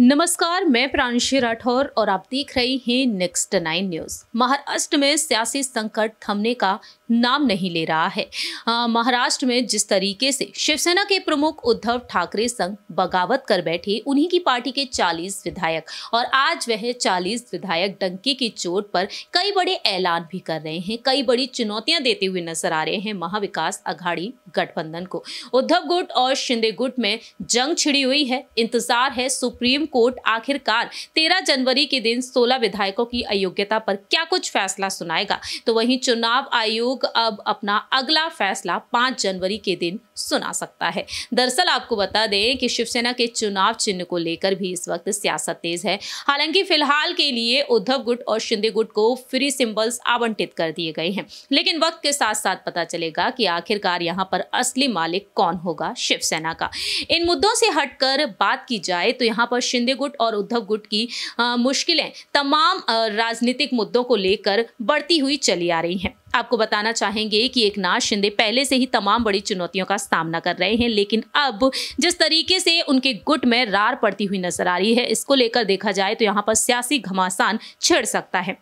नमस्कार मैं प्रांशी राठौर और आप देख रहे हैं नेक्स्ट नाइन न्यूज महाराष्ट्र में सियासी संकट थमने का नाम नहीं ले रहा है महाराष्ट्र में जिस तरीके से शिवसेना के प्रमुख उद्धव ठाकरे संग बगावत कर बैठे उन्हीं की पार्टी के 40 विधायक और आज वह 40 विधायक डंके की चोट पर कई बड़े ऐलान भी कर रहे हैं कई बड़ी चुनौतियां देते हुए नजर आ रहे हैं महाविकास अघाड़ी गठबंधन को उद्धव गुट और शिंदे गुट में जंग छिड़ी हुई है इंतजार है सुप्रीम कोर्ट आखिरकार तेरह जनवरी के दिन सोलह विधायकों की अयोग्यता पर क्या कुछ फैसला सुनाएगा तो वहीं चुनाव आयोग आयोग अब अपना अगला फैसला 5 जनवरी के दिन सुना सकता है दरअसल आपको बता दें कि शिवसेना के चुनाव चिन्ह को लेकर भी इस वक्त सियासत तेज है हालांकि फिलहाल के लिए उद्धव गुट और शिंदे गुट को फ्री सिंबल्स आवंटित कर दिए गए हैं लेकिन वक्त के साथ साथ पता चलेगा कि आखिरकार यहाँ पर असली मालिक कौन होगा शिवसेना का इन मुद्दों से हटकर बात की जाए तो यहाँ पर शिंदे गुट और उद्धव गुट की मुश्किलें तमाम राजनीतिक मुद्दों को लेकर बढ़ती हुई चली आ रही हैं आपको बताना चाहेंगे कि एक नाथ शिंदे पहले से ही तमाम बड़ी चुनौतियों का सामना कर रहे हैं लेकिन अब जिस तरीके से उनके गुट में रार पड़ती हुई नजर आ रही है इसको लेकर देखा जाए तो यहाँ पर सियासी घमासान छिड़ सकता है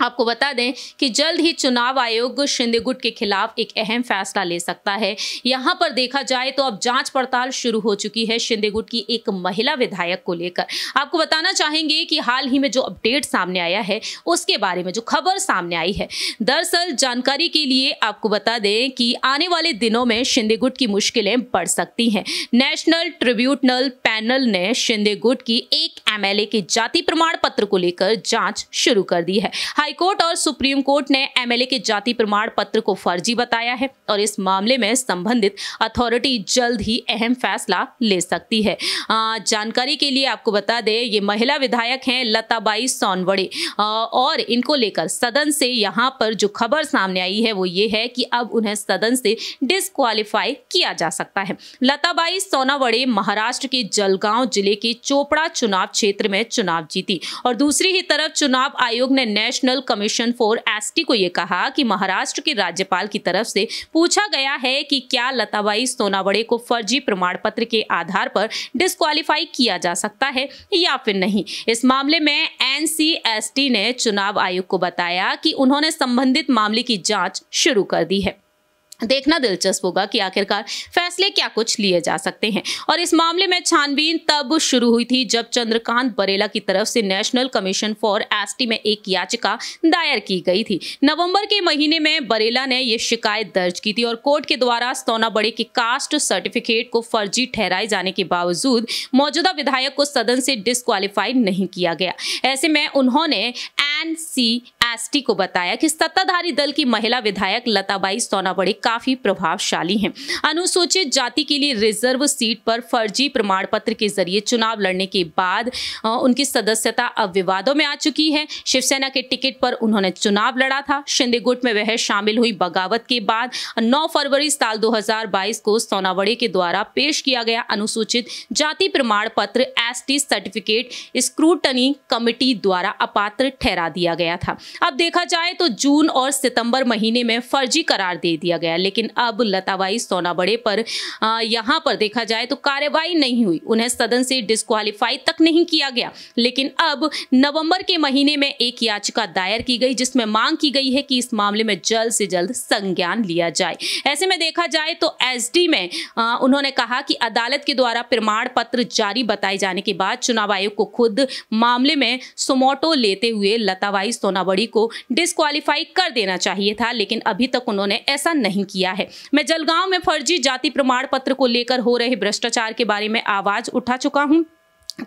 आपको बता दें कि जल्द ही चुनाव आयोग शिंदे गुट के खिलाफ एक अहम फैसला ले सकता है यहां पर देखा जाए तो अब जांच पड़ताल शुरू हो चुकी है शिंदे गुट की एक महिला विधायक को लेकर आपको बताना चाहेंगे कि हाल ही में जो अपडेट सामने आया है उसके बारे में जो खबर सामने आई है दरअसल जानकारी के लिए आपको बता दें कि आने वाले दिनों में शिंदे गुट की मुश्किलें बढ़ सकती हैं नेशनल ट्रिब्यूटनल पैनल ने शिंदे गुट की एक एम के जाति प्रमाण पत्र को लेकर जाँच शुरू कर दी है हाईकोर्ट और सुप्रीम कोर्ट ने एमएलए के जाति प्रमाण पत्र को फर्जी बताया है और इस मामले में संबंधित अथॉरिटी जल्द ही अहम फैसला ले सकती है जानकारी के लिए आपको बता दें ये महिला विधायक हैं लताबाई सोनवड़े और इनको लेकर सदन से यहाँ पर जो खबर सामने आई है वो ये है कि अब उन्हें सदन से डिस्कालीफाई किया जा सकता है लताबाई सोनावड़े महाराष्ट्र के जलगांव जिले के चोपड़ा चुनाव क्षेत्र में चुनाव जीती और दूसरी ही तरफ चुनाव आयोग ने national noble commission for ST को यह कहा कि महाराष्ट्र के राज्यपाल की तरफ से पूछा गया है कि क्या लताबाई सोनावड़े को फर्जी प्रमाण पत्र के आधार पर डिस्कालीफाई किया जा सकता है या फिर नहीं इस मामले में एनसीएसटी ने चुनाव आयोग को बताया कि उन्होंने संबंधित मामले की जांच शुरू कर दी है देखना दिलचस्प होगा कि आखिरकार फैसले क्या कुछ लिए जा सकते हैं और इस मामले में छानबीन तब शुरू हुई थी जब चंद्रकांत बरेला की तरफ से नेशनल कमीशन फॉर एसटी में एक याचिका दायर की गई थी नवंबर के महीने में बरेला ने यह शिकायत दर्ज की थी और कोर्ट के द्वारा सोना बड़े के कास्ट सर्टिफिकेट को फर्जी ठहराए जाने के बावजूद मौजूदा विधायक को सदन से डिस्कालीफाई नहीं किया गया ऐसे में उन्होंने एन सी एसटी को बताया कि सत्ताधारी दल की महिला विधायक लताबाई सोनावड़े काफी प्रभावशाली हैं अनुसूचित जाति के लिए रिजर्व सीट पर फर्जी प्रमाण पत्र के जरिए चुनाव लड़ने के बाद उनकी सदस्यता अब विवादों में आ चुकी है शिवसेना के टिकट पर उन्होंने चुनाव लड़ा था शिंदे गुट में वह शामिल हुई बगावत के बाद नौ फरवरी साल दो को सोनावड़े के द्वारा पेश किया गया अनुसूचित जाति प्रमाण पत्र एस सर्टिफिकेट स्क्रूटनी कमिटी द्वारा अपात्र ठहरा दिया गया था अब देखा जाए तो जून और सितंबर महीने में फर्जी करार दे दिया गया लेकिन अब लताबाई सोनाबड़े पर यहाँ पर देखा जाए तो कार्यवाही नहीं हुई उन्हें सदन से डिस्कालीफाई तक नहीं किया गया लेकिन अब नवंबर के महीने में एक याचिका दायर की गई जिसमें मांग की गई है कि इस मामले में जल्द से जल्द संज्ञान लिया जाए ऐसे में देखा जाए तो एस में आ, उन्होंने कहा कि अदालत के द्वारा प्रमाण पत्र जारी बताए जाने के बाद चुनाव आयोग को खुद मामले में सोमोटो लेते हुए लताबाई सोनाबड़ी को डिसक्वालीफाई कर देना चाहिए था लेकिन अभी तक उन्होंने ऐसा नहीं किया है मैं जलगांव में फर्जी जाति प्रमाण पत्र को लेकर हो रहे भ्रष्टाचार के बारे में आवाज उठा चुका हूँ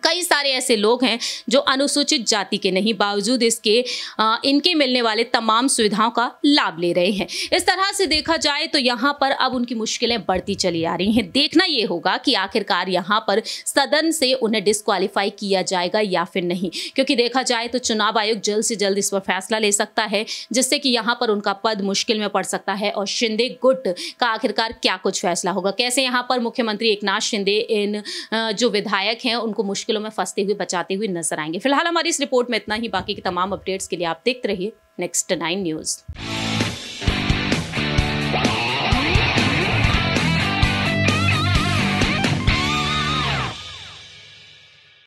कई सारे ऐसे लोग हैं जो अनुसूचित जाति के नहीं बावजूद इसके आ, इनके मिलने वाले तमाम सुविधाओं का लाभ ले रहे हैं इस तरह से देखा जाए तो यहाँ पर अब उनकी मुश्किलें बढ़ती चली आ रही हैं देखना ये होगा कि आखिरकार यहाँ पर सदन से उन्हें डिस्कालीफाई किया जाएगा या फिर नहीं क्योंकि देखा जाए तो चुनाव आयोग जल्द से जल्द इस पर फैसला ले सकता है जिससे कि यहाँ पर उनका पद मुश्किल में पड़ सकता है और शिंदे गुट का आखिरकार क्या कुछ फैसला होगा कैसे यहाँ पर मुख्यमंत्री एक शिंदे इन जो विधायक हैं उनको मुश्किलों में फंसते हुए बचाते हुए नजर आएंगे फिलहाल हमारी इस रिपोर्ट में इतना ही बाकी के तमाम अपडेट्स के लिए आप देखते रहिए नेक्स्ट नाइन न्यूज़